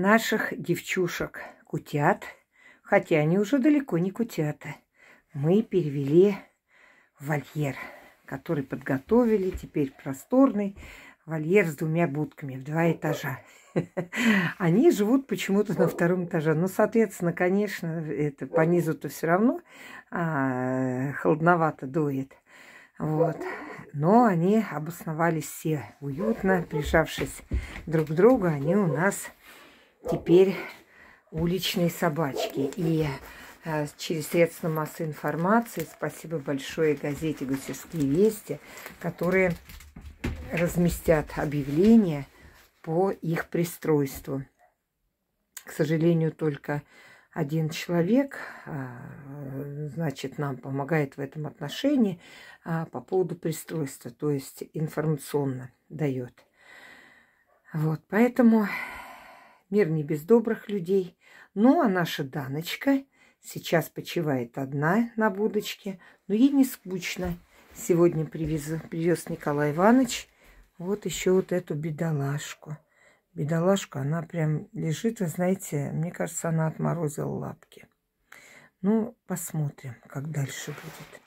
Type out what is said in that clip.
наших девчушек, кутят, хотя они уже далеко не кутята, мы перевели в вольер, который подготовили, теперь просторный вольер с двумя будками в два этажа. Они живут почему-то на втором этаже. Ну, соответственно, конечно, это по низу-то все равно а, холодновато дует. Вот. Но они обосновались все уютно, прижавшись друг к другу, они у нас теперь уличные собачки. И э, через средства массовой информации, спасибо большое газете «Гусерские вести», которые разместят объявления по их пристройству. К сожалению, только один человек, а, значит, нам помогает в этом отношении а, по поводу пристройства, то есть информационно дает. Вот, поэтому мир не без добрых людей. Ну, а наша Даночка сейчас почивает одна на будочке, но ей не скучно. Сегодня привез, привез Николай Иванович вот еще вот эту бедолашку. Бедолашка, она прям лежит, вы знаете, мне кажется, она отморозила лапки. Ну, посмотрим, как дальше будет.